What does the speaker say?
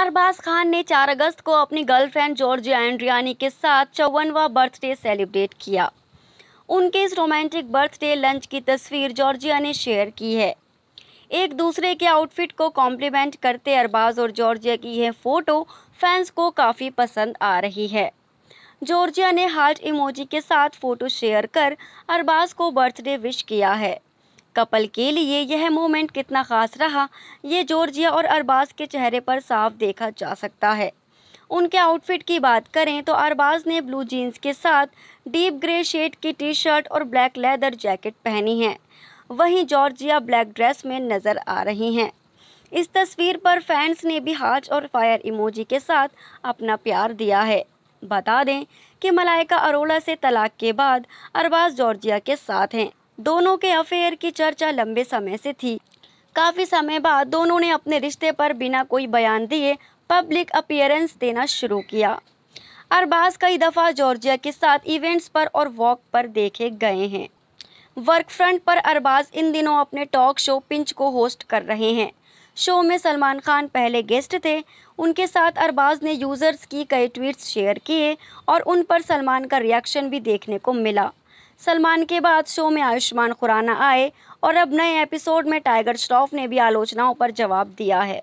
अरबाज खान ने 4 अगस्त को अपनी गर्लफ्रेंड जॉर्जिया एंड्रियानी के साथ चौवनवा बर्थडे सेलिब्रेट किया उनके इस रोमांटिक बर्थडे लंच की तस्वीर जॉर्जिया ने शेयर की है एक दूसरे के आउटफिट को कॉम्प्लीमेंट करते अरबाज और जॉर्जिया की यह फ़ोटो फैंस को काफ़ी पसंद आ रही है जॉर्जिया ने हार्ट इमोजी के साथ फ़ोटो शेयर कर अरबाज को बर्थडे विश किया है कपल के लिए यह मोमेंट कितना ख़ास रहा ये जॉर्जिया और अरबाज के चेहरे पर साफ देखा जा सकता है उनके आउटफिट की बात करें तो अरबाज ने ब्लू जीन्स के साथ डीप ग्रे शेड की टी शर्ट और ब्लैक लेदर जैकेट पहनी है वहीं जॉर्जिया ब्लैक ड्रेस में नज़र आ रही हैं इस तस्वीर पर फैंस ने भी हाज और फायर इमोजी के साथ अपना प्यार दिया है बता दें कि मलाइका अरोड़ा से तलाक के बाद अरबाज जॉर्जिया के साथ हैं दोनों के अफेयर की चर्चा लंबे समय से थी काफ़ी समय बाद दोनों ने अपने रिश्ते पर बिना कोई बयान दिए पब्लिक अपियरेंस देना शुरू किया अरबाज कई दफ़ा जॉर्जिया के साथ इवेंट्स पर और वॉक पर देखे गए हैं वर्क फ्रंट पर अरबाज इन दिनों अपने टॉक शो पिंच को होस्ट कर रहे हैं शो में सलमान खान पहले गेस्ट थे उनके साथ अरबाज ने यूज़र्स की कई ट्वीट्स शेयर किए और उन पर सलमान का रिएक्शन भी देखने को मिला सलमान के बाद शो में आयुष्मान खुराना आए और अब नए एपिसोड में टाइगर श्रॉफ ने भी आलोचनाओं पर जवाब दिया है